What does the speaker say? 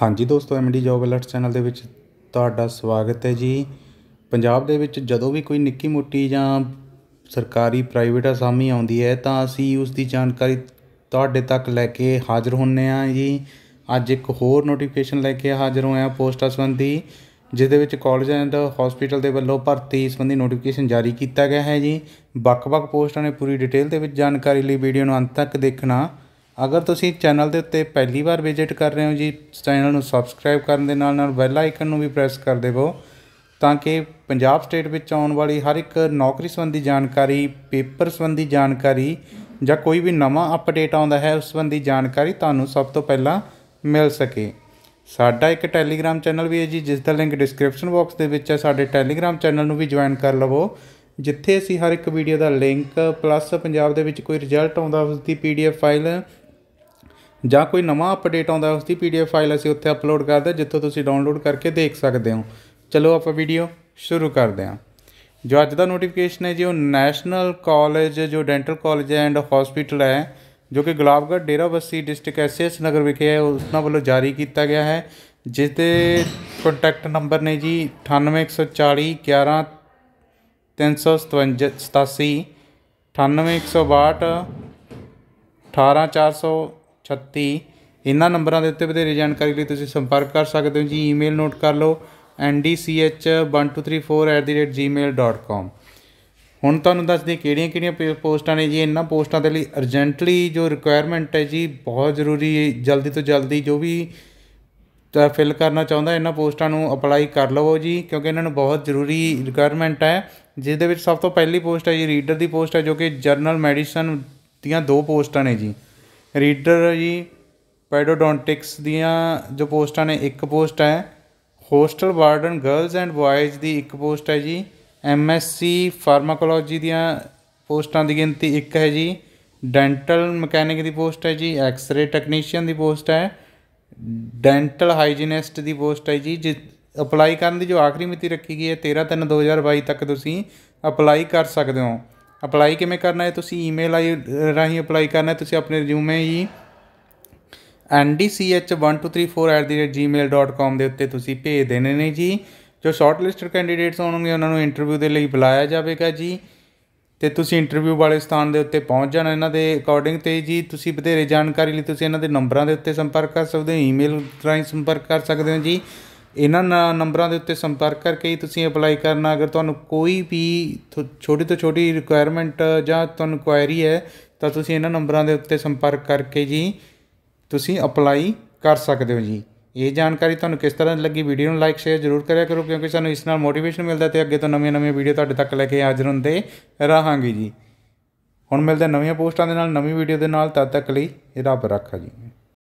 ਹਾਂਜੀ ਦੋਸਤੋ MD job alert channel ਦੇ ਵਿੱਚ ਤੁਹਾਡਾ ਸਵਾਗਤ ਹੈ ਜੀ ਪੰਜਾਬ ਦੇ ਵਿੱਚ ਜਦੋਂ ਵੀ ਕੋਈ ਨਿੱਕੀ ਮੋਟੀ ਜਾਂ ਸਰਕਾਰੀ ਪ੍ਰਾਈਵੇਟ ਅਸਾਮੀ ਆਉਂਦੀ ਹੈ ਤਾਂ ਅਸੀਂ ਉਸ ਦੀ ਜਾਣਕਾਰੀ ਤੁਹਾਡੇ ਤੱਕ ਲੈ ਕੇ ਹਾਜ਼ਰ ਹੁੰਨੇ ਆ ਜੀ ਅੱਜ ਇੱਕ ਹੋਰ ਨੋਟੀਫਿਕੇਸ਼ਨ ਲੈ ਕੇ ਹਾਜ਼ਰ ਹੋਇਆ ਪੋਸਟਾਂ ਸੰਬੰਧੀ ਜਿਸ ਦੇ ਵਿੱਚ ਕਾਲਜ ਐਂਡ ਹਸਪੀਟਲ ਦੇ ਵੱਲੋਂ ਭਰਤੀ ਸੰਬੰਧੀ ਨੋਟੀਫਿਕੇਸ਼ਨ ਜਾਰੀ ਕੀਤਾ ਗਿਆ ਹੈ ਜੀ ਵੱਖ-ਵੱਖ ਪੋਸਟਾਂ ਨੇ ਪੂਰੀ ਡਿਟੇਲ ਦੇ ਵਿੱਚ ਜਾਣਕਾਰੀ ਲਈ ਵੀਡੀਓ ਨੂੰ ਅੰਤ ਤੱਕ ਦੇਖਣਾ ਅਗਰ ਤੁਸੀਂ ਚੈਨਲ ਦੇ ਉੱਤੇ ਪਹਿਲੀ ਵਾਰ ਵਿਜ਼ਿਟ ਕਰ ਰਹੇ ਹੋ ਜੀ ਚੈਨਲ ਨੂੰ ਸਬਸਕ੍ਰਾਈਬ ਕਰਨ ਦੇ ਨਾਲ ਨਾਲ ਬੈਲ ਆਈਕਨ ਨੂੰ ਵੀ ਪ੍ਰੈਸ ਕਰ ਦੇਵੋ ਤਾਂ ਕਿ ਪੰਜਾਬ ਸਟੇਟ ਵਿੱਚ ਆਉਣ ਵਾਲੀ ਹਰ ਇੱਕ ਨੌਕਰੀ ਸੰਬੰਧੀ ਜਾਣਕਾਰੀ ਪੇਪਰ ਸੰਬੰਧੀ ਜਾਣਕਾਰੀ ਜਾਂ ਕੋਈ ਵੀ ਨਵਾਂ ਅਪਡੇਟ ਆਉਂਦਾ ਹੈ ਉਸ ਸੰਬੰਧੀ ਜਾਣਕਾਰੀ ਤੁਹਾਨੂੰ ਸਭ ਤੋਂ ਪਹਿਲਾਂ ਮਿਲ ਸਕੇ ਸਾਡਾ ਇੱਕ ਟੈਲੀਗ੍ਰam ਚੈਨਲ ਵੀ ਹੈ ਜੀ ਜਿਸ ਦਾ ਲਿੰਕ ਡਿਸਕ੍ਰਿਪਸ਼ਨ ਬਾਕਸ ਦੇ ਵਿੱਚ ਹੈ ਸਾਡੇ ਟੈਲੀਗ੍ਰam ਚੈਨਲ ਨੂੰ ਵੀ ਜੁਆਇਨ ਕਰ ਲਵੋ ਜਿੱਥੇ ਅਸੀਂ ਹਰ ਇੱਕ ਵੀਡੀਓ ਦਾ ਲਿੰਕ ਪਲੱਸ ਪੰਜਾਬ ਦੇ ਵਿੱਚ ਕੋਈ ਰਿਜ਼ਲਟ ਆਉਂਦਾ ਉਸ ਦੀ ਪੀਡੀਐਫ ਫਾਈਲ ਜਾਂ ਕੋਈ ਨਵਾਂ ਅਪਡੇਟ ਆਉਂਦਾ ਉਸ ਦੀ ਪੀਡੀਐਫ ਫਾਈਲ ਅਸੀਂ ਉੱਥੇ ਅਪਲੋਡ ਕਰਦੇ ਜਿੱਥੋਂ ਤੁਸੀਂ ਡਾਊਨਲੋਡ ਕਰਕੇ ਦੇਖ ਸਕਦੇ ਹੋ ਚਲੋ ਆਪਾਂ ਵੀਡੀਓ ਸ਼ੁਰੂ ਕਰਦੇ ਹਾਂ ਜੋ ਅੱਜ ਦਾ ਨੋਟੀਫਿਕੇਸ਼ਨ ਹੈ ਜੀ ਉਹ ਨੈਸ਼ਨਲ ਕਾਲਜ ਜੋ ਡੈਂਟਲ ਕਾਲਜ ਐਂਡ ਹਸਪੀਟਲ ਹੈ ਜੋ ਕਿ ਗੁਲਾਬਗੜ ਡੇਰਾਬੱਸੀ ਡਿਸਟ੍ਰਿਕਟ ਐਸਐਸ ਨਗਰ ਵਿਖੇ ਹੈ ਉਹਨਾਂ ਵੱਲੋਂ ਜਾਰੀ ਕੀਤਾ ਗਿਆ ਹੈ ਜਿਸ ਦੇ ਕੰਟੈਕਟ ਨੰਬਰ ਨੇ ਜੀ 98140 11 357 18400 36 ਇਹਨਾਂ ਨੰਬਰਾਂ ਦੇ ਉੱਤੇ ਵਧੇਰੇ ਜਾਣਕਾਰੀ ਲਈ ਤੁਸੀਂ ਸੰਪਰਕ ਕਰ ਸਕਦੇ ਹੋ ਜੀ ਈਮੇਲ ਨੋਟ ਕਰ ਲਓ ndch1234@gmail.com ਹੁਣ ਤੁਹਾਨੂੰ ਦੱਸ ਦਈਏ ਕਿਹੜੀਆਂ-ਕਿਹੜੀਆਂ ਪੋਸਟਾਂ ਨੇ ਜੀ ਇਹਨਾਂ ਪੋਸਟਾਂ ਦੇ ਲਈ ਅਰਜੈਂਟਲੀ ਜੋ ਰਿਕੁਆਇਰਮੈਂਟ ਹੈ ਜੀ ਬਹੁਤ ਜ਼ਰੂਰੀ ਹੈ ਜਲਦੀ ਤੋਂ ਜਲਦੀ ਜੋ ਵੀ ਫਿਲ ਕਰਨਾ ਚਾਹੁੰਦਾ ਇਹਨਾਂ ਪੋਸਟਾਂ ਨੂੰ ਅਪਲਾਈ ਕਰ ਲਵੋ ਜੀ ਕਿਉਂਕਿ ਇਹਨਾਂ ਨੂੰ ਬਹੁਤ ਜ਼ਰੂਰੀ ਰਿਕੁਆਇਰਮੈਂਟ ਹੈ ਜਿਸ ਦੇ ਵਿੱਚ ਸਭ ਤੋਂ ਪਹਿਲੀ ਪੋਸਟ ਹੈ ਜੀ ਰੀਡਰ ਦੀ ਪੋਸਟ ਹੈ ਜੋ ਕਿ ਜਰਨਲ ਮੈਡੀਸਨ ਦੀਆਂ ਦੋ ਪੋਸਟਾਂ ਨੇ ਜੀ ਰੀਡਰ ਜੀ ਪੈਡੋਡੋਂਟਿਕਸ ਦੀਆਂ ਜੋ ਪੋਸਟਾਂ ਨੇ ਇੱਕ ਪੋਸਟ ਹੈ hostel warden girls and boys ਦੀ ਇੱਕ ਪੋਸਟ ਹੈ ਜੀ ਐਮਐਸਸੀ ਫਾਰਮਾਕੋਲੋਜੀ ਦੀਆਂ ਪੋਸਟਾਂ ਦੀ ਗਿਣਤੀ ਇੱਕ ਹੈ ਜੀ ਡੈਂਟਲ ਮਕੈਨਿਕ ਦੀ ਪੋਸਟ ਹੈ ਜੀ ਐਕਸ-ਰੇ ਟੈਕਨੀਸ਼ੀਅਨ ਦੀ ਪੋਸਟ ਹੈ ਡੈਂਟਲ ਹਾਈਜੀਨਿਸਟ ਦੀ ਪੋਸਟ ਹੈ ਜੀ ਜੇ ਅਪਲਾਈ ਕਰਨ ਦੀ ਜੋ ਆਖਰੀ ਮਿਤੀ ਰੱਖੀ ਗਈ ਹੈ 13 3 2022 ਤੱਕ ਤੁਸੀਂ ਅਪਲਾਈ ਕਰ ਸਕਦੇ ਹੋ ਅਪਲਾਈ ਕਿਵੇਂ ਕਰਨਾ ਹੈ ਤੁਸੀਂ ਈਮੇਲ ਆਈ ਰਾਹੀਂ ਅਪਲਾਈ ਕਰਨਾ ਹੈ ਤੁਸੀਂ ਆਪਣੇ ਰਿਜ਼ਿਊਮੇ ਹੀ ndch1234@gmail.com ਦੇ ਉੱਤੇ ਤੁਸੀਂ ਭੇਜ ਦੇਣੇ ਨੇ ਜੀ ਜੋ ਸ਼ਾਰਟ ਲਿਸਟਡ ਕੈਂਡੀਡੇਟਸ ਹੋਣਗੇ ਉਹਨਾਂ ਨੂੰ ਇੰਟਰਵਿਊ ਦੇ ਲਈ ਬੁਲਾਇਆ ਜਾਵੇਗਾ ਜੀ ਤੇ ਤੁਸੀਂ ਇੰਟਰਵਿਊ ਵਾਲੇ ਸਥਾਨ ਦੇ ਉੱਤੇ ਪਹੁੰਚ ਜਾਣਾ ਇਹਨਾਂ ਦੇ ਅਕੋਰਡਿੰਗ ਤੇ ਜੀ ਤੁਸੀਂ ਬਧੇਰੇ ਜਾਣਕਾਰੀ ਲਈ ਤੁਸੀਂ ਇਹਨਾਂ ਦੇ ਨੰਬਰਾਂ ਦੇ ਉੱਤੇ ਸੰਪਰਕ ਕਰ ਸਕਦੇ ਹੋ ਈਮੇਲ ਰਾਹੀਂ ਸੰਪਰਕ ਕਰ ਸਕਦੇ ਹੋ ਜੀ ਇਹਨਾਂ ਨੰਬਰਾਂ ਦੇ ਉੱਤੇ ਸੰਪਰਕ ਕਰਕੇ ਹੀ ਤੁਸੀਂ ਅਪਲਾਈ ਕਰਨਾ ਅਗਰ ਤੁਹਾਨੂੰ ਕੋਈ ਵੀ ਛੋਟੀ ਤੋਂ ਛੋਟੀ ਰਿਕੁਆਇਰਮੈਂਟ ਜਾਂ ਤੁਹਾਨੂੰ ਕੁਐਰੀ ਹੈ ਤਾਂ ਤੁਸੀਂ ਇਹਨਾਂ ਨੰਬਰਾਂ ਦੇ ਉੱਤੇ ਸੰਪਰਕ ਕਰਕੇ ਜੀ ਤੁਸੀਂ ਅਪਲਾਈ ਕਰ ਸਕਦੇ ਹੋ ਜੀ ਇਹ ਜਾਣਕਾਰੀ ਤੁਹਾਨੂੰ ਕਿਸ ਤਰ੍ਹਾਂ ਲੱਗੀ ਵੀਡੀਓ ਨੂੰ ਲਾਈਕ ਸ਼ੇਅਰ ਜ਼ਰੂਰ ਕਰਿਆ ਕਰੋ ਕਿਉਂਕਿ ਸਾਨੂੰ ਇਸ ਨਾਲ ਮੋਟੀਵੇਸ਼ਨ ਮਿਲਦਾ ਤੇ ਅੱਗੇ ਤੋਂ ਨਵੀਆਂ-ਨਵੀਆਂ ਵੀਡੀਓ ਤੁਹਾਡੇ ਤੱਕ ਲੈ ਕੇ ਹਾਜ਼ਰ ਹੁੰਦੇ ਰਹਾਂਗੇ ਜੀ ਹੁਣ ਮਿਲਦੇ ਨਵੀਆਂ ਪੋਸਟਾਂ ਦੇ ਨਾਲ ਨਵੀਂ ਵੀਡੀਓ ਦੇ ਨਾਲ ਤਦ ਤੱਕ ਲਈ ਰੱਬ ਰੱਖਾ ਜੀ